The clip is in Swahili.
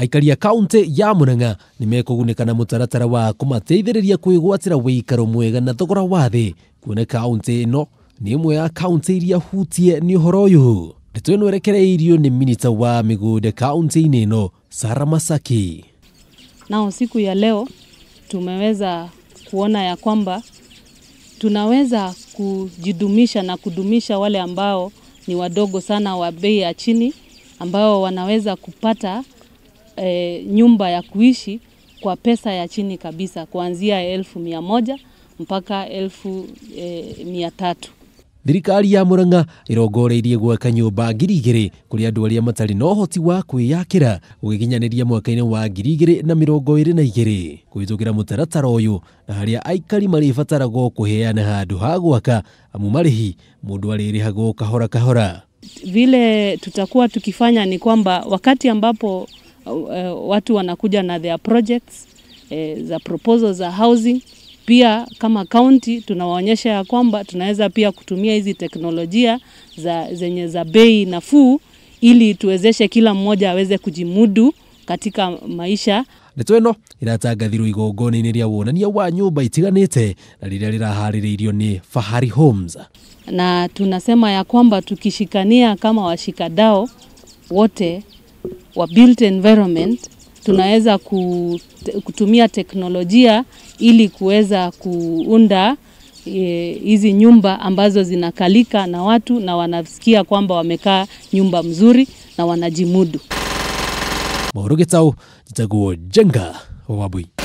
aikari a kaunti ya muranga ni mekuguneka na mutaratara wa kumateithiriria kwigwatira wikaro mwega na thogora wa thi kuona kaunti ino ni imwe ya kaunti iria hutie ni uhoro uyu ndeto ino erekereirio ni minita wa migunda kaunti-ini ino sara masaki nao siku ya leo tumeweza kuona ya kwamba tunaweza kujidumisha na kudumisha wale ambao ni wadogo sana wa bei ya chini ambao wanaweza kupata e, nyumba ya kuishi kwa pesa ya chini kabisa kuanzia elfu mia moja mpaka elfu e, mia tatu thirikari ya muranga irongoreirie gwaka nyumba ngiri igiri kuri andu aria matari na uhoti wa kwiyakira ugiginyaniria mwaka-ini wa ngiri igiri na mirongo iri na igiri kuhitukira mutaratara uyu na haria aikari maribataraga kuheana handu ha gwaka amu marihi mundu aririhagwo kahora kahora vile tutakuwa tukifanya ni kwamba wakati ambapo Eh, watu wanakuja na their projects eh, za proposals za housing. Pia kama county tunawaonyesha ya kwamba tunaweza pia kutumia hizi teknolojia za, zenye za bei nafuu ili tuwezeshe kila mmoja aweze kujimudu katika maisha ndeto ĩno ĩratangathirwo igongona-inĩ rĩa wonania wa nyũmba itiganĩte na rĩrĩa rĩraharĩrĩirio ni Fahari Homes, na tunasema ya kwamba tukishikania kama washikadao wote wa built environment tunaweza kutumia teknolojia ili kuweza kuunda e, hizi e, nyumba ambazo zinakalika na watu na wanasikia kwamba wamekaa nyumba mzuri na wanajimudu. Morogetau jitaguo jenga wabui